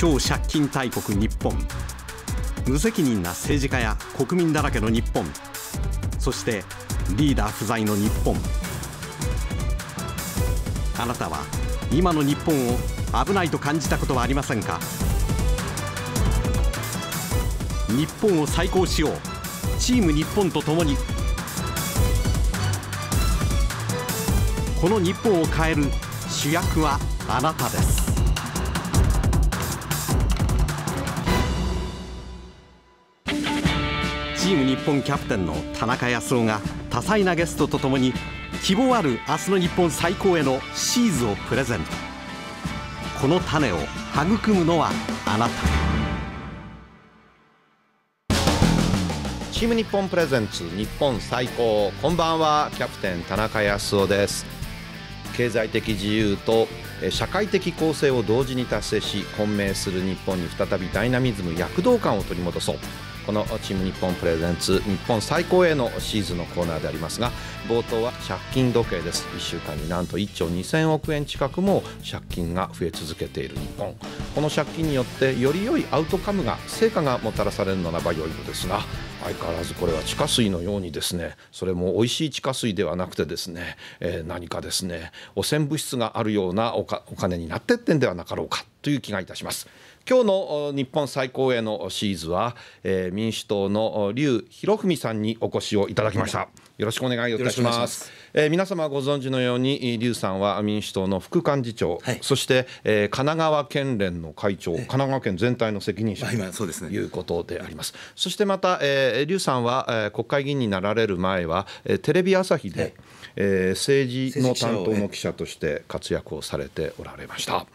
超借金大国日本無責任な政治家や国民だらけの日本そしてリーダー不在の日本あなたは今の日本を危ないと感じたことはありませんか日本を再興しようチーム日本と共にこの日本を変える主役はあなたですーム日本キャプテンの田中康夫が多彩なゲストとともに希望ある明日の日本最高へのシーズをプレゼントこの種を育むのはあなたチーム日本プレゼンツ日本最高こんばんはキャプテン田中康夫です経済的自由と社会的公正を同時に達成し混迷する日本に再びダイナミズム躍動感を取り戻そうこのチーム日本プレゼンツ日本最高へのシーズンのコーナーでありますが冒頭は借金時計です1週間になんと1兆2000億円近くも借金が増え続けている日本この借金によってより良いアウトカムが成果がもたらされるのならば良いのですが相変わらずこれは地下水のようにですねそれも美味しい地下水ではなくてですね、えー、何かですね汚染物質があるようなお金になってってんではなかろうかという気がいたします。今日の日本最高へのシーズは、えー、民主党の劉博文さんにお越しをいただきました。よろしくお願いいたします。えー、皆様ご存知のように劉さんは民主党の副幹事長、はい、そして、えー、神奈川県連の会長、神奈川県全体の責任者ということであります。そしてまた、えー、劉さんは、えー、国会議員になられる前は、えー、テレビ朝日で、はい、えー、政治の担当の記者として活躍をされておられました。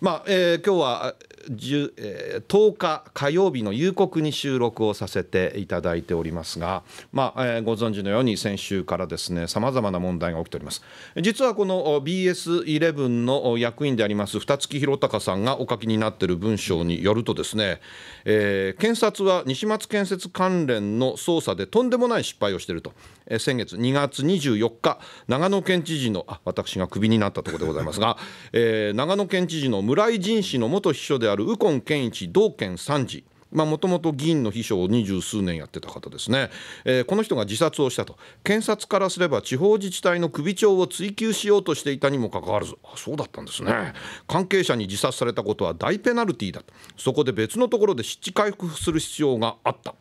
まあ、えー、今日は 10, え10日火曜日の夕刻に収録をさせていただいておりますが、まあえー、ご存知のように先週からですねさまざまな問題が起きております実はこの BS11 の役員であります二月弘隆さんがお書きになっている文章によるとですね、えー、検察は西松建設関連の捜査でとんでもない失敗をしているとえ先月2月24日長野県知事のあ私がクビになったところでございますが、えー、長野県知事の村井仁氏の元秘書である右近健一道県参事もともと議員の秘書を二十数年やってた方ですね、えー、この人が自殺をしたと検察からすれば地方自治体の首長を追及しようとしていたにもかかわらずあそうだったんですね関係者に自殺されたことは大ペナルティーだとそこで別のところで湿地回復する必要があった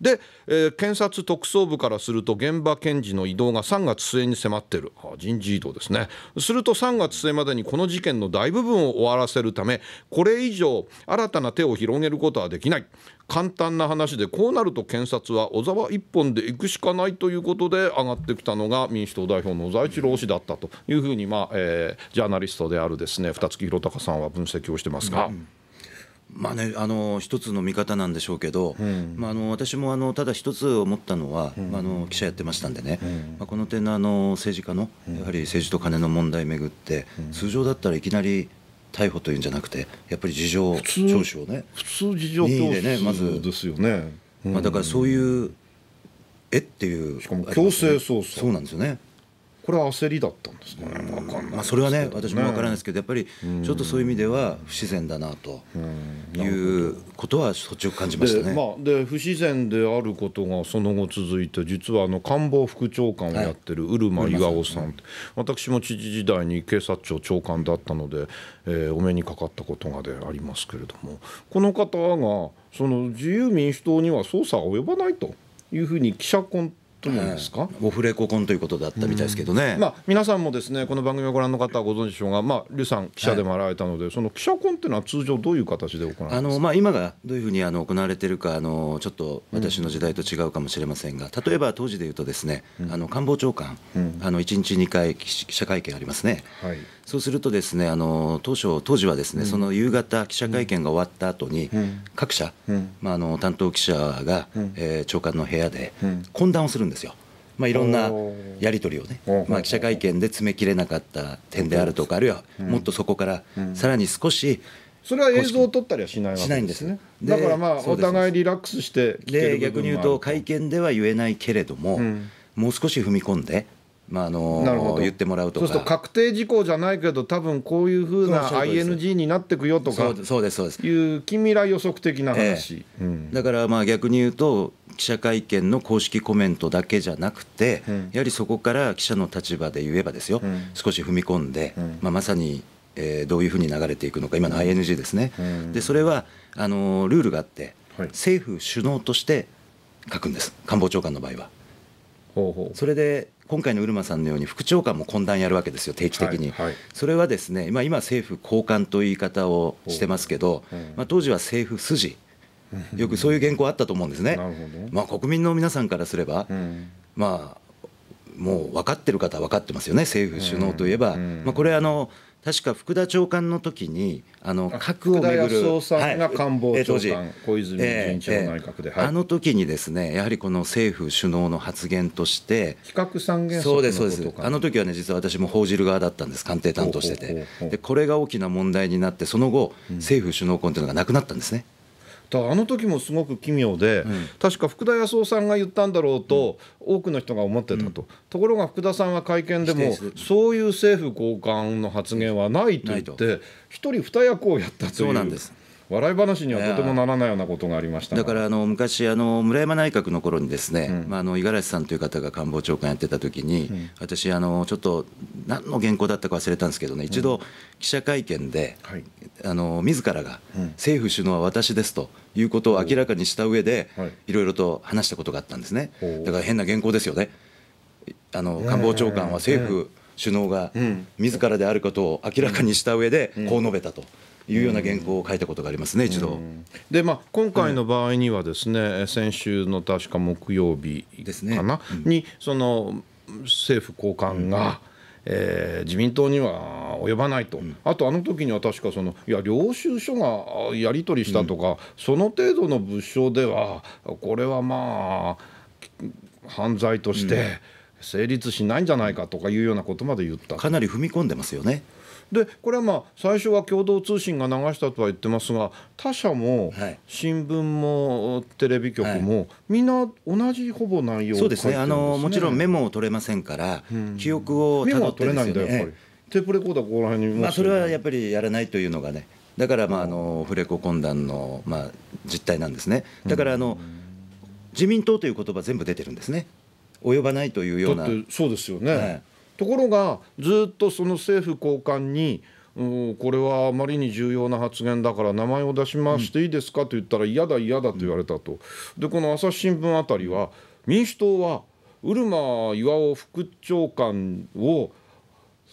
で、えー、検察特捜部からすると現場検事の移動が3月末に迫っている人事異動ですねすると3月末までにこの事件の大部分を終わらせるためこれ以上新たな手を広げることはできない簡単な話でこうなると検察は小沢一本で行くしかないということで上がってきたのが民主党代表の小沢一郎氏だったというふうに、まあえー、ジャーナリストであるですね二木宏隆さんは分析をしてますが。うんまあね、あの一つの見方なんでしょうけど、うん、まあ、あの私もあのただ一つ思ったのは、うん、あの記者やってましたんでね、うん、まあ、この点のあの政治家の、やはり政治と金の問題めぐって、通常だったらいきなり逮捕というんじゃなくて、やっぱり事情聴取をね、普通事情聴取でね、まずですよね、まあ、だからそういう、えっていう、しかも強制捜査、そうなんですよね。これは焦りだったんですかね。まあ、それはね、私もわからないですけど、やっぱりちょっとそういう意味では不自然だなということは率直感じましたね。まあ、で不自然であることがその後続いて、実はあの官房副長官をやってる漆間岩尾さん、はい、私も知事時代に警察庁長官だったので、えー、お目にかかったことがでありますけれども、この方がその自由民主党には捜査が及ばないというふうに記者コンと思うんですか、えオフレコ婚ということだったみたいですけどね、まあ、皆さんもですねこの番組をご覧の方はご存知でしょうが、まあ、リュさん記者でもあられたので、はい、その記者婚っというのは通常どういう形で行われすかあの、まあ、今がどういうふうにあの行われているかあのちょっと私の時代と違うかもしれませんが、例えば当時でいうとですね、うん、あの官房長官、うん、あの1日2回記者会見ありますね、はい、そうするとですねあの当初当時はですね、その夕方記者会見が終わった後に、各社、まあ、あの担当記者が、うえ長官の部屋で懇談をするんですよ。まあ、いろんなやり取りをね、まあ、記者会見で詰めきれなかった点であるとかあるいはもっとそこからさらに少し、それは映像を撮ったりはしないわけですねですだからまあお互いリラックスしてで逆に言うと会見では言えないけれども、もう少し踏み込んで、まあ、あの言ってもらうとそうすると確定事項じゃないけど多分こういうふうな ING になっていくよとかそうですそうですいう近未来予測的な話、えうん、だからまあ逆に言うと記者会見の公式コメントだけじゃなくて、うん、やはりそこから記者の立場で言えばですよ、うん、少し踏み込んで、まあ、まさにえー、どういうふうに流れていくのか今の ING ですね、でそれはあのルールがあって、はい、政府首脳として書くんです官房長官の場合は。ほうほうそれで今回のウルマさんのように副長官も懇談やるわけですよ、定期的に。はいはい、それはですね、まあ、今、政府高官という言い方をしてますけど、まあ、当時は政府筋、よくそういう原稿あったと思うんですね。まあ、国民の皆さんからすれば、まあもう分かってる方は分かってますよね、政府首脳といえば、まあ、これあの、確か福田長官の時にあの核をめぐる福田康夫さんが官房長官、はい、小泉純一郎内閣で、はい、あの時にですねやはりこの政府首脳の発言として三原則そうですそうですあの時はね実は私も報じる側だったんです官邸担当しててでこれが大きな問題になってその後、政府首脳婚というのがなくなったんですね。だあの時もすごく奇妙で、うん、確か福田康夫さんが言ったんだろうと、多くの人が思ってたと、うん、ところが福田さんは会見でもそういう政府高官の発言はないと言って一人二役をやったというそうなんです笑い話にはとてもならないようなことがありましただからあの昔あの、村山内閣の頃にですね、うん、まあ、あの五十嵐さんという方が官房長官やってた時に、うん、私あの、ちょっと何の原稿だったか忘れたんですけどね、一度、記者会見で、うん、はい、あの自らが、政府首脳は私ですと。いうことを明らかにした上で、いろいろと話したことがあったんですね。だから変な原稿ですよね。あの官房長官は政府首脳が自らであることを明らかにした上でこう述べたと。いうような原稿を書いたことがありますね、一度。で、まあ、今回の場合にはですね、先週の確か木曜日かな、ねうん、にその政府高官が、えー、自民党には及ばないと、うん、あとあの時には確かそのいや領収書がやり取りしたとか、うん、その程度の物証ではこれはまあ犯罪として成立しないんじゃないかとかいうようなことまで言った、うん、かなり踏み込んでますよね。でこれはまあ最初は共同通信が流したとは言ってますが他社も新聞もテレビ局も、みんな同じほぼ内容そうですねあのもちろんメモを取れませんから、うん、記憶をたどってですよ、ね、メモ取れないんだやっぱり、テープレコーダーここら辺にまあそれはやっぱりやらないというのがねだからまああのフレコ懇談のまあ実態なんですねだからあの、自民党という言葉全部出てるんですね及ばないというようなそうですよね、はいところがずっとその政府高官にこれはあまりに重要な発言だから名前を出しましていいですかと言ったら嫌だ嫌だと言われたと。でこの朝日新聞あたりは民主党はウルマ岩尾副長官を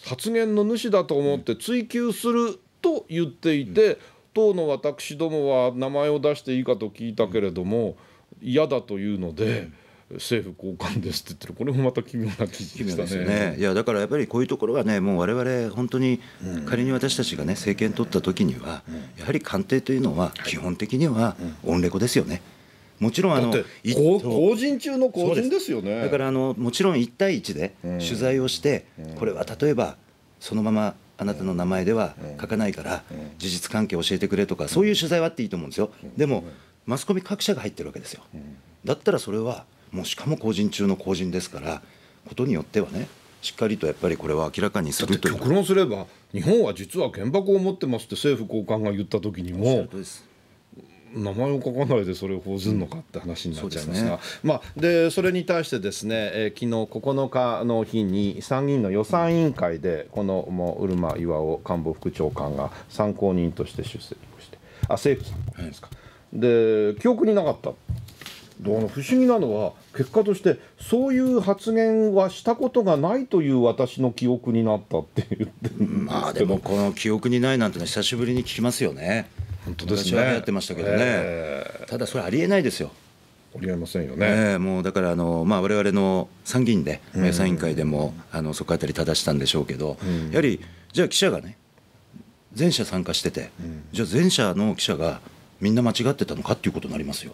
発言の主だと思って追及すると言っていて党の私どもは名前を出していいかと聞いたけれども嫌だというので。政府高官ですって言ってるこれもまた奇妙な記事でしたね、ね、いやだからやっぱりこういうところはねもう我々本当に仮に私たちがね政権取った時にはやはり官邸というのは基本的にはオンレコですよね。もちろんあの公人中の公人ですよねだからあのもちろん1対1で取材をして、これは例えばそのままあなたの名前では書かないから事実関係教えてくれとかそういう取材はあっていいと思うんですよでもマスコミ各社が入ってるわけですよだったらそれはもうしかも公人中の公人ですからことによってはねしっかりとやっぱりこれは明らかにするという極論すれば日本は実は原爆を持ってますって政府高官が言った時にも名前を書かないでそれを報ずるのかって話になっちゃいますが、うん、そ、ね、まあ、でそれに対してですね、えー、昨日9日の日に参議院の予算委員会でこのもう漆るま岩尾官房副長官が参考人として出席をしてあ政府参考ですか、はい、で記憶になかったどうの不思議なのは結果としてそういう発言はしたことがないという私の記憶になったって言ってまあでもこの記憶にないなんてのは久しぶりに聞きますよね。本当ですね。やってましたけどね、えー、ただそれありえないですよ。ありえませんよね、えー、もうだからあの、まあ、我々の参議院で、予算委員会でもあのそこあたり正したんでしょうけど、うやはりじゃあ記者がね全社参加してて、じゃあ全社の記者がみんな間違ってたのかっていうことになりますよ。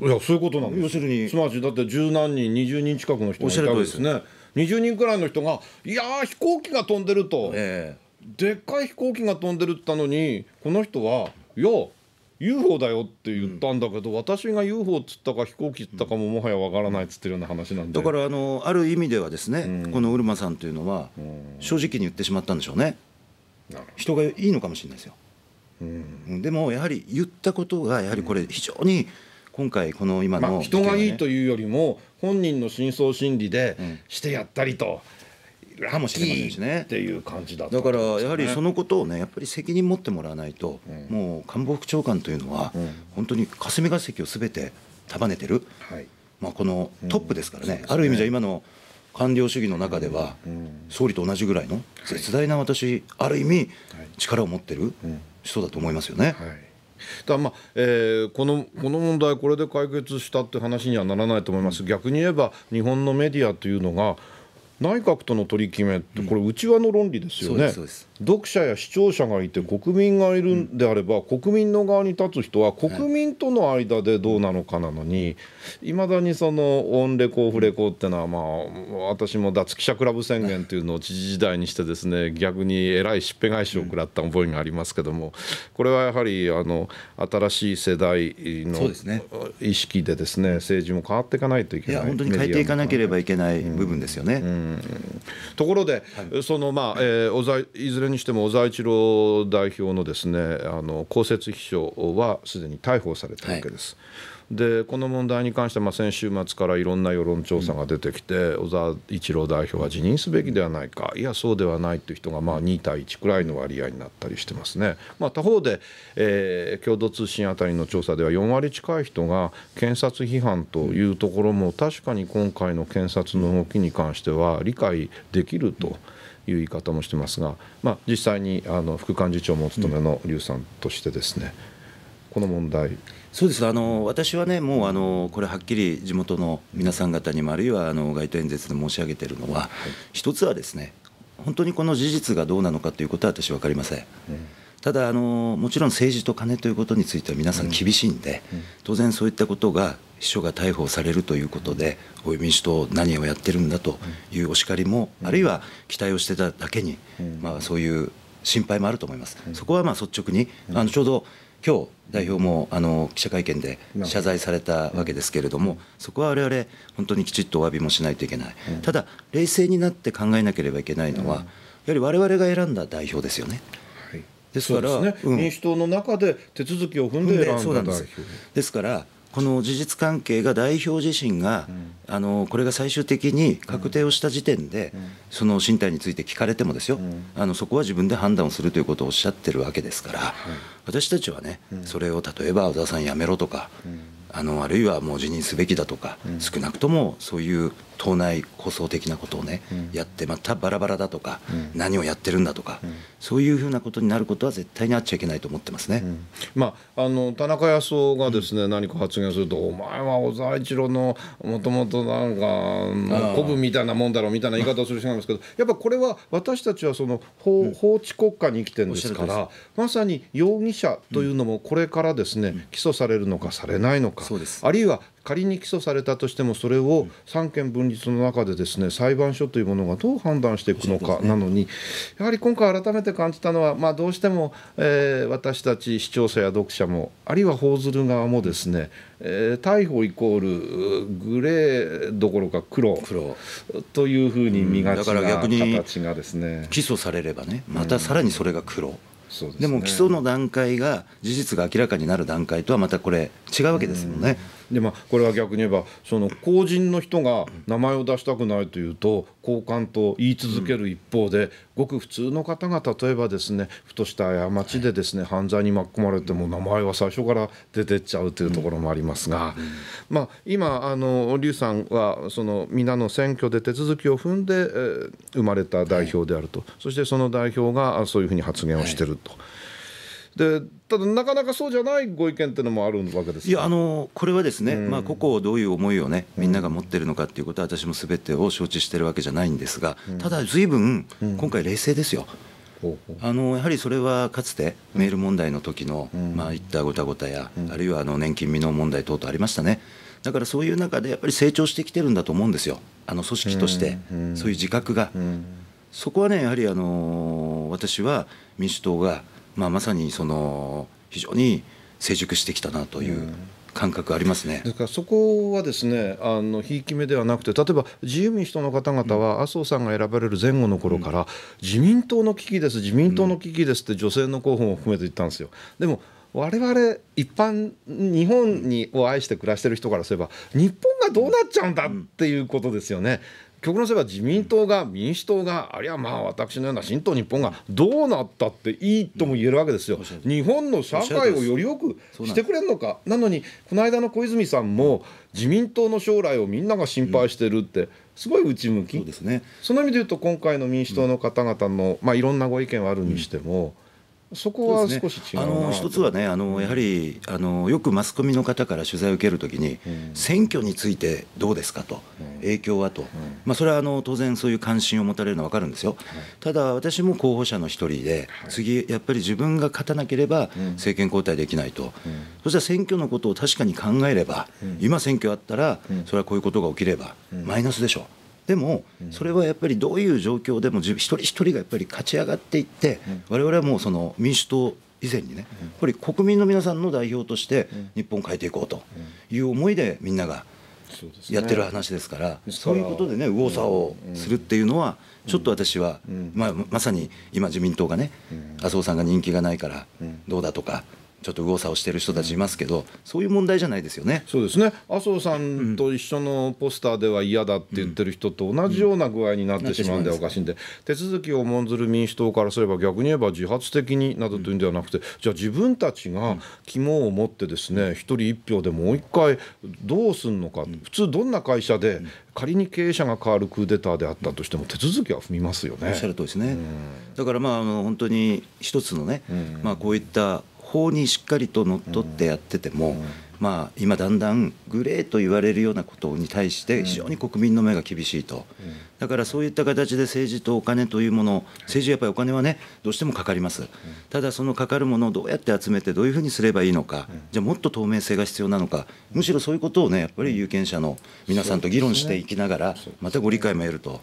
いやそういうことなんです要するにすなわちだって十何人20人近くの人がいたわですね20人くらいの人が「いや飛行機が飛んでると」えー、でっかい飛行機が飛んでるったのにこの人は「いや UFO だよって言ったんだけど、うん、私が UFO っつったか飛行機っつったかももはやわからないっつってるような話なんでだからあのある意味ではですね、うん、このウルマさんというのは、正直に言ってしまったんでしょうね人がいいのかもしれないですよ、でもやはり言ったことがやはりこれ非常に、うん今回この今の、まあ、人がいいというよりも本人の真相心理でしてやったりと。かもしれませんしね。っていう感じだ、だからやはりそのことをねやっぱり責任持ってもらわないと、うん、もう官房副長官というのは、うん、本当に霞が関をすべて束ねてる、はいまあ、このトップですからねうんね、ある意味じゃ今の官僚主義の中では、総理と同じぐらいの絶大な私、はい、ある意味力を持ってる人だと思いますよね。はいだまあえー、このこの問題、これで解決したって話にはならないと思います、逆に言えば、日本のメディアというのが、内閣との取り決めってこれ内輪の論理ですよね、読者や視聴者がいて国民がいるんであれば、国民の側に立つ人は国民との間でどうなのかなのにいまだにそのオンレコオフレコってのはまあ私も脱記者クラブ宣言というのを知事時代にしてですね逆にえらいしっぺ返しを食らった覚えがありますけどもこれはやはりあの新しい世代の意識でですね政治も変わっていかないといけない。い本当に変えていかなければいけない部分ですよね。うんところで、はい、そのまあ、えー、小沢いずれにしても小沢一郎代表のですねあの公設秘書はすでに逮捕されたわけです。はいでこの問題に関して、まあ、先週末からいろんな世論調査が出てきて、小沢一郎代表は辞任すべきではないか、いや、そうではないという人がまあ2対1くらいの割合になったりしてますね、まあ、他方で、えー、共同通信あたりの調査では、4割近い人が検察批判というところも、確かに今回の検察の動きに関しては理解できると。いう言い方もしてますが、まあ、実際にあの副幹事長もお務めの劉さんとしてですね、この問題そうですあの私はね、もうあのこれ、はっきり地元の皆さん方にも、あるいはあの街頭演説で申し上げているのは、はい、一つはですね、本当にこの事実がどうなのかということは私、分かりません。ただあの、もちろん政治と金ということについては皆さん厳しいんで、当然そういったことが秘書が逮捕されるということで、おい民主党、何をやってるんだというお叱りも、あるいは期待をしてただけに、まあ、そういう心配もあると思います。そこはまあ率直にあのちょうど今日代表もあの記者会見で謝罪されたわけですけれども、そこは我々、本当にきちっとお詫びもしないといけない、ただ、冷静になって考えなければいけないのは、やはり我々が選んだ代表ですよね。ですから、民主党の中で手続きを踏んで選んだ代表ですからこの事実関係が代表自身が、うん、あのこれが最終的に確定をした時点で、うん、その進退について聞かれてもですよ、うん、あのそこは自分で判断をするということをおっしゃってるわけですから、私たちはね、それを例えば小沢さん辞めろとか、あのあるいはもう辞任すべきだとか、少なくともそういう党内構想的なことをね、やってまたバラバラだとか、何をやってるんだとか、そういうふうなことになることは絶対にあっちゃいけないと思ってますね、まあ、あの田中康夫がですね、うん、何か発言すると「お前は小沢一郎のもともとなんか古文みたいなもんだろ」みたいな言い方をする人なんですけどやっぱこれは私たちはその法うん、法治国家に生きてるんですからまさに容疑者というのもこれからですね、起訴されるのかされないのか、あるいは仮に起訴されたとしてもそれを三権分立の中でですね裁判所というものがどう判断していくのかなのにやはり今回改めて感じたのはまあどうしてもえ私たち視聴者や読者もあるいは報ずる側もですねえ逮捕イコールグレーどころか黒というふうに見がちな形がですね起訴されればねまたさらにそれが黒、でね、でも起訴の段階が事実が明らかになる段階とはまたこれ違うわけですもんね、でまあこれは逆に言えばその公人の人が名前を出したくないというと交換と言い続ける一方で、ごく普通の方が例えばですねふとした過ちでですね、犯罪に巻き込まれても名前は最初から出てっちゃうというところもありますが、まあ、今あの劉さんはその皆の選挙で手続きを踏んで、え生まれた代表であると、そしてその代表がそういうふうに発言をしてると。はいでただ、なかなかそうじゃないご意見っていうのもあるわけですいやあのこれはですね、うん、まあ、個々どういう思いをね、みんなが持ってるのかっていうことは、私もすべてを承知してるわけじゃないんですが、ただ、ずいぶん、今回、冷静ですよ。あのやはりそれはかつてメール問題の時の、うん、まあいったごたごたや、うん、あるいはあの年金未納問題等々ありましたね。だからそういう中でやっぱり成長してきてるんだと思うんですよ。あの組織として、そういう自覚が、そこはねやはりあの私は民主党がまあ、まさにその非常に成熟してきたなという。感覚ありますね、うん、だからそこはですねあのひいき目ではなくて例えば自由民主党の方々は麻生さんが選ばれる前後の頃から、うん、自民党の危機です自民党の危機ですって女性の候補も含めて言ったんですよ。でも我々一般日本にを愛して暮らしてる人からすれば日本がどうなっちゃうんだっていうことですよね。うん極論すれば自民党が民主党があるいはまあ私のような新党日本がどうなったっていいとも言えるわけですよ、日本の社会をよりよくしてくれるのかなのにこの間の小泉さんも自民党の将来をみんなが心配してるって。すごい内向きそうですねその意味で言うと今回の民主党の方々の、まあ、いろんなご意見はあるにしても、そこは少し違う、ね、あの一つはねあのやはりあのよくマスコミの方から取材を受けるときに、うん、選挙についてどうですかと、うん、影響はと、まあ、それはあの当然そういう関心を持たれるのは分かるんですよ、ただ私も候補者の一人で、次、やっぱり自分が勝たなければ政権交代できないと、そしたら選挙のことを確かに考えれば、今、選挙あったら、それはこういうことが起きれば、マイナスでしょ。でもそれはやっぱりどういう状況でも一人一人がやっぱり勝ち上がっていってわれわれはもうその民主党以前にねやっぱり国民の皆さんの代表として日本を変えていこうという思いでみんながやってる話ですからそういうことでね右往左往するっていうのはちょっと私はまあまさに今自民党がね麻生さんが人気がないからどうだとかちょっと右往左往してる人たちいますけど、そういう問題じゃないですよね。そうですね。麻生さんと一緒のポスターでは嫌だって言ってる人と同じような具合になってしまうんでおかしいんで、手続きを重んずる民主党からすれば逆に言えば自発的になどというんではなくて、じゃあ自分たちが肝を持ってですね、一人一票でもう一回どうすんのか。普通どんな会社で仮に経営者が変わるクーデターであったとしても手続きは踏みますよね。おっしゃるりですね。だからまあ本当に一つのね、まあこういった法にしっかりとのっとってやってても、まあ、今だんだんグレーと言われるようなことに対して非常に国民の目が厳しいと、だからそういった形で政治とお金というもの政治やっぱりお金はねどうしてもかかりますただそのかかるものをどうやって集めてどういうふうにすればいいのかじゃあもっと透明性が必要なのかむしろそういうことをねやっぱり有権者の皆さんと議論していきながらまたご理解も得ると。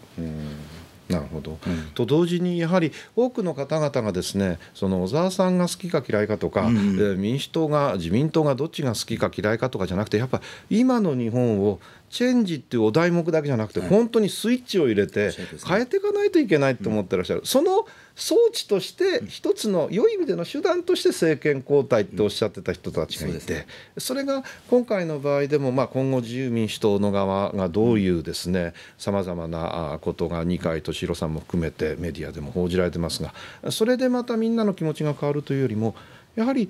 なるほど、うん、と同時にやはり多くの方々がですねその小沢さんが好きか嫌いかとか、うん、えー、民主党が自民党がどっちが好きか嫌いかとかじゃなくてやっぱ今の日本をチェンジっていうお題目だけじゃなくて、本当にスイッチを入れて変えていかないといけないと思ってらっしゃる、その装置として一つの良い意味での手段として政権交代っておっしゃってた人たちがいて、それが今回の場合でも、まあ、今後自由民主党の側がどういうですねさまざまなことが二階俊博さんも含めてメディアでも報じられてますがそれでまたみんなの気持ちが変わるというよりもやはり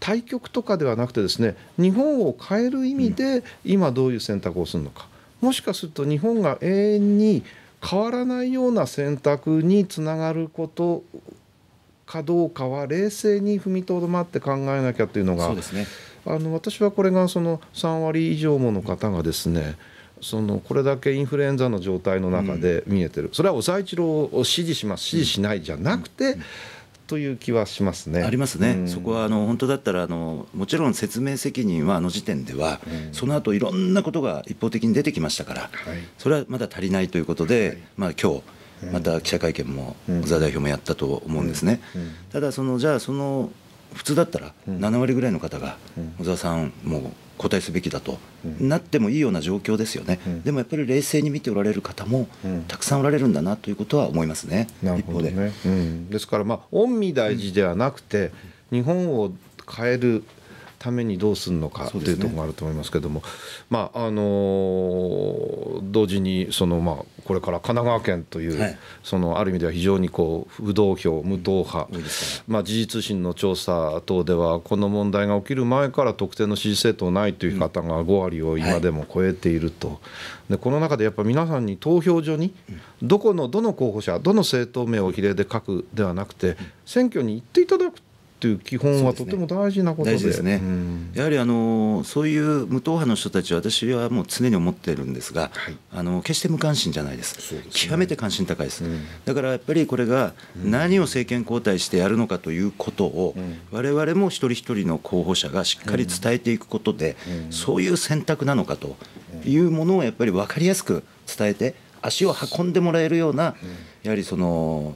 対局とかではなくてですね日本を変える意味で今どういう選択をするのか、もしかすると日本が永遠に変わらないような選択につながることかどうかは冷静に踏みとどまって考えなきゃというのが、ね、あの私はこれがその3割以上もの方がですね、そのこれだけインフルエンザの状態の中で見えてる、それは小沢一郎を支持します支持しないじゃなくて、という気はしますね。ありますね、うん、そこはあの本当だったらあの、もちろん説明責任はあの時点では、うん、その後いろんなことが一方的に出てきましたから、はい、それはまだ足りないということで、はい、まあ今日また記者会見も小沢代表もやったと思うんですね。ただそのじゃあその普通だったら7割ぐらいの方が小沢さんも答えすべきだと、なってもいいような状況ですよね、でもやっぱり冷静に見ておられる方もたくさんおられるんだなということは思いますね、ね一方で、うん、ですからまあ御味大事ではなくて、日本を変えるためにどうするのかというところがあると思いますけれども、ね、まああのー、同時にその、まあ、これから神奈川県という、はい、そのある意味では非常にこう不動票、無党派、うんまあ、時事通信の調査等では、この問題が起きる前から特定の支持政党ないという方が5割を今でも超えていると、でこの中でやっぱ皆さんに投票所に、どこのどの候補者、どの政党名を比例で書くではなくて、選挙に行っていただっていう基本はとても大事なことでです、ね、ね、うん、やはりあのそういう無党派の人たちは私はもう常に思ってるんですが、はい、あの決して無関心じゃないです、ね、極めて関心高いです、うん、だからやっぱりこれが何を政権交代してやるのかということを、うん、我々も一人一人の候補者がしっかり伝えていくことで、そういう選択なのかというものをやっぱり分かりやすく伝えて足を運んでもらえるような、やはりその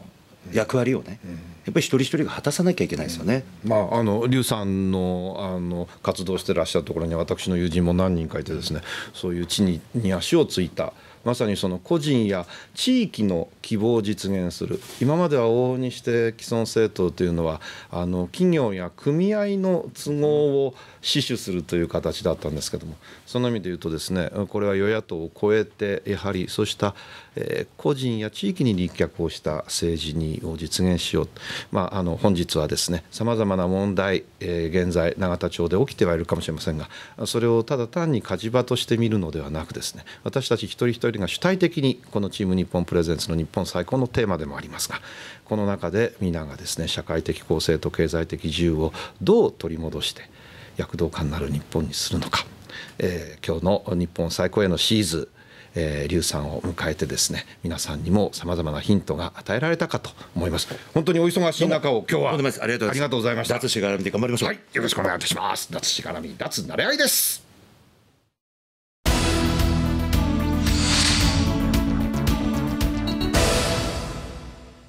役割をね、やっぱり一人一人が果たさなきゃいけないですよね。まあ、あの劉さんのあの活動してらっしゃるところに私の友人も何人かいてですねそういう地にに足をついた。まさにその個人や地域の希望を実現する今までは往々にして既存政党というのはあの企業や組合の都合を死守するという形だったんですけどもその意味で言うとですねこれは与野党を超えてやはりそうした、え個人や地域に立脚をした政治にを実現しよう、まあ、あの本日はですねさまざまな問題、えー、現在永田町で起きてはいるかもしれませんがそれをただ単に火事場として見るのではなくですね私たち一人一人りが主体的にこのチーム日本プレゼンツの日本最高のテーマでもありますがこの中で皆がですね社会的公正と経済的自由をどう取り戻して躍動感のある日本にするのか、えー、今日の日本最高へのシーズンえー、劉さんを迎えてですね皆さんにもさまざまなヒントが与えられたかと思います本当にお忙しい中を今日はありがとうございました脱しがらみで頑張りましょう、はい、よろしくお願いいたします脱しがらみ脱なれ合いです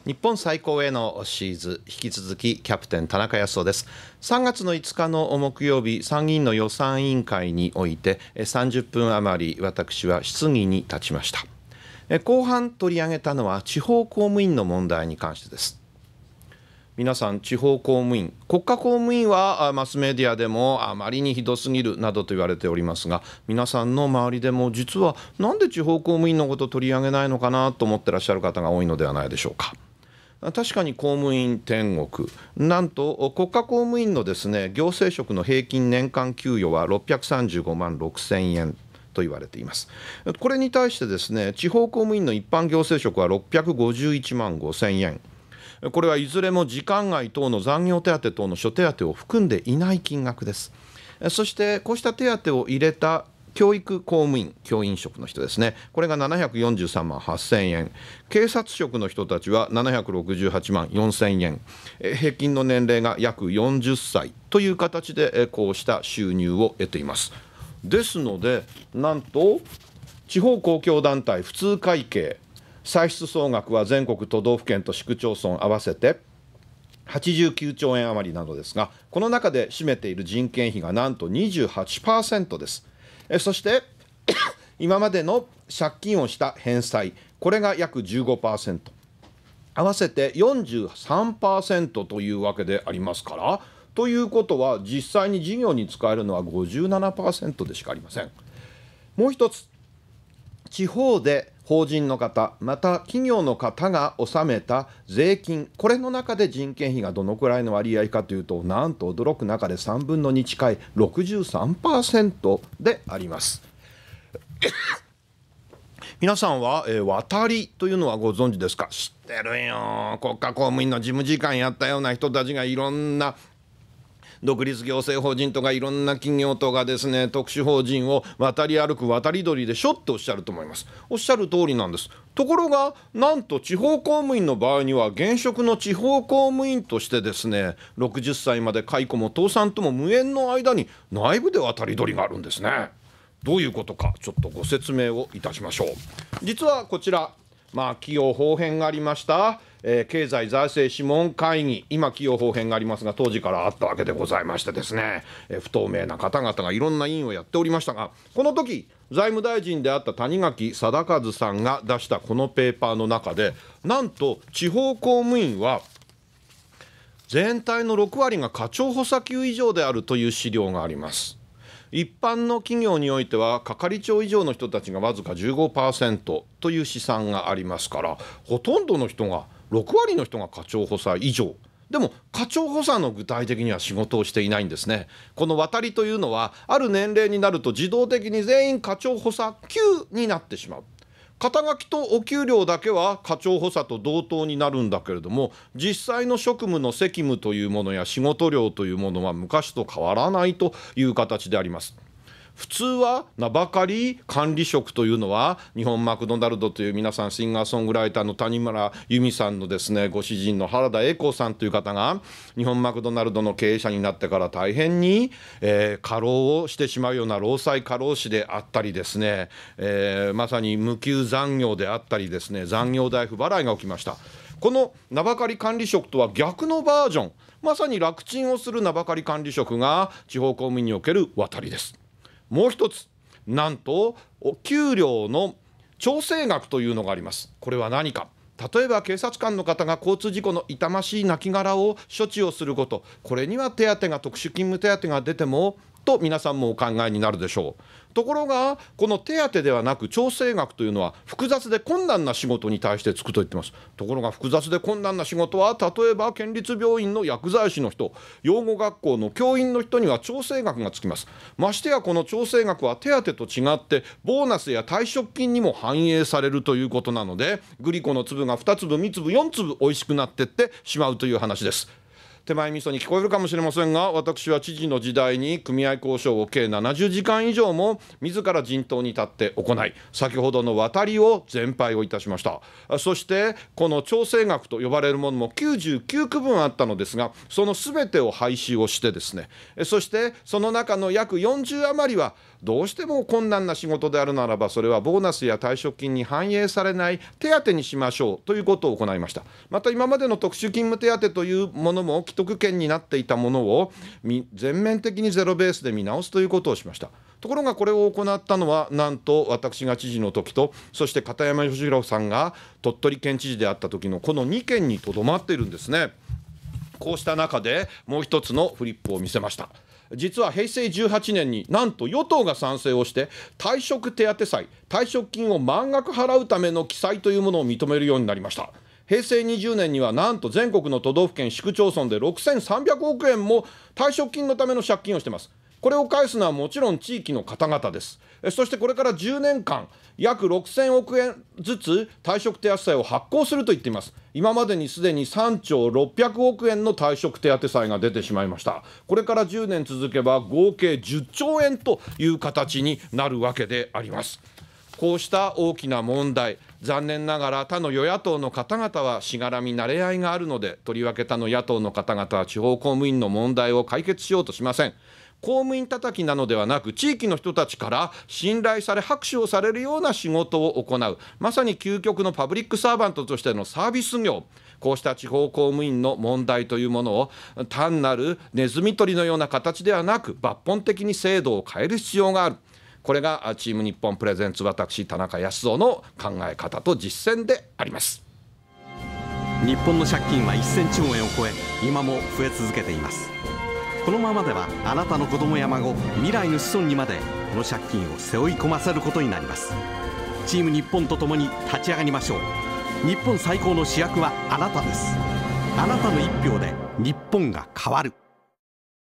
日本最高へのシーズン引き続きキャプテン田中康夫です3月の5日の木曜日参議院の予算委員会において30分余り私は質疑に立ちました後半取り上げたのは地方公務員の問題に関してです皆さん地方公務員国家公務員はマスメディアでもあまりにひどすぎるなどと言われておりますが皆さんの周りでも実は何で地方公務員のこと取り上げないのかなと思ってらっしゃる方が多いのではないでしょうか。確かに公務員天国なんと国家公務員のですね行政職の平均年間給与は635万6000円と言われていますこれに対してですね地方公務員の一般行政職は651万5000円これはいずれも時間外等の残業手当等の諸手当を含んでいない金額ですそしてこうした手当を入れた教育公務員教員職の人ですねこれが743万8000円警察職の人たちは768万4000円平均の年齢が約40歳という形でこうした収入を得ていますですのでなんと地方公共団体普通会計歳出総額は全国都道府県と市区町村合わせて89兆円余りなのですがこの中で占めている人件費がなんと28%です。そして、今までの借金をした返済、これが約15%、合わせて43%というわけでありますから、ということは、実際に事業に使えるのは57%でしかありません。もう一つ、地方で法人の方、また企業の方が納めた税金、これの中で人件費がどのくらいの割合かというと、なんと驚く中で3分の2近い63%であります。皆さんは、えー、渡りというのはご存知ですか知ってるよ国家公務員の事務次官やったような人たちがいろんな独立行政法人とかいろんな企業とかですね特殊法人を渡り歩く渡り鳥でしょっておっしゃると思いますおっしゃる通りなんですところがなんと地方公務員の場合には現職の地方公務員としてですね60歳まで解雇も倒産とも無縁の間に内部で渡り鳥があるんですねどういうことかちょっとご説明をいたしましょう実はこちらまあ企業法編がありましたえー、経済財政諮問会議、今、企業法編がありますが、当時からあったわけでございましてですね、えー、不透明な方々がいろんな委員をやっておりましたが、この時財務大臣であった谷垣貞和さんが出したこのペーパーの中で、なんと地方公務員は、全体の6割が課長補佐級以上であるという資料があります。一般の企業においては係長以上の人たちがわずか15%という試算がありますからほとんどの人が6割の人が課長補佐以上でも課長補佐の具体的には仕事をしていないんですねこの渡りというのはある年齢になると自動的に全員課長補佐級になってしまう肩書きとお給料だけは課長補佐と同等になるんだけれども実際の職務の責務というものや仕事量というものは昔と変わらないという形であります。普通は名ばかり管理職というのは日本マクドナルドという皆さんシンガーソングライターの谷村由美さんのですねご主人の原田栄子さんという方が日本マクドナルドの経営者になってから大変に、えー、過労をしてしまうような労災過労死であったりですね、えー、まさに無給残業であったりですね残業代不払いが起きました。この名ばかり管理職とは逆のバージョンまさに楽ちんをする名ばかり管理職が地方公務員における渡りです。もう一つなんとお給料の調整額というのがありますこれは何か例えば警察官の方が交通事故の痛ましい亡骸を処置をすることこれには手当が特殊勤務手当が出てもと皆さんもお考えになるでしょうところがこの手当ではなく調整額というのは複雑で困難な仕事に対してつくと言ってますところが複雑で困難な仕事は例えば県立病院の薬剤師の人養護学校の教員の人には調整額がつきますましてやこの調整額は手当と違ってボーナスや退職金にも反映されるということなのでグリコの粒が2粒3粒4粒美味しくなってってしまうという話です手前味噌に聞こえるかもしれませんが私は知事の時代に組合交渉を計70時間以上も自ら陣頭に立って行い先ほどの渡りを全廃をいたしましたそしてこの調整額と呼ばれるものも99区分あったのですがその全てを廃止をしてですねそしてその中の約40余りはどうしても困難な仕事であるならばそれはボーナスや退職金に反映されない手当にしましょうということを行いましたまた今までの特殊勤務手当というものも既得権になっていたものを全面的にゼロベースで見直すということをしましたところがこれを行ったのはなんと私が知事の時とそして片山義弘さんが鳥取県知事であった時のこの2件にとどまっているんですねこうした中でもう一つのフリップを見せました。実は平成18年になんと与党が賛成をして退職手当債退職金を満額払うための記載というものを認めるようになりました平成20年にはなんと全国の都道府県市区町村で6300億円も退職金のための借金をしてますこれを返すのはもちろん地域の方々ですそしてこれから10年間、約6000億円ずつ退職手当債を発行すると言っています。今までにすでに3兆600億円の退職手当債が出てしまいました。これから10年続けば合計10兆円という形になるわけであります。こうした大きな問題、残念ながら他の与野党の方々はしがらみ慣れ合いがあるので、とりわけ他の野党の方々は地方公務員の問題を解決しようとしません。公務員叩きなのではなく地域の人たちから信頼され拍手をされるような仕事を行うまさに究極のパブリックサーバントとしてのサービス業こうした地方公務員の問題というものを単なるネズミ捕りのような形ではなく抜本的に制度を変える必要があるこれがチーム日本プレゼンツ私田中康夫の考え方と実践であります日本の借金は1000兆円を超え今も増え続けていますこのままではあなたの子供や孫未来の子孫にまでこの借金を背負い込ませることになりますチーム日本と共に立ち上がりましょう日本最高の主役はあなたですあなたの一票で日本が変わる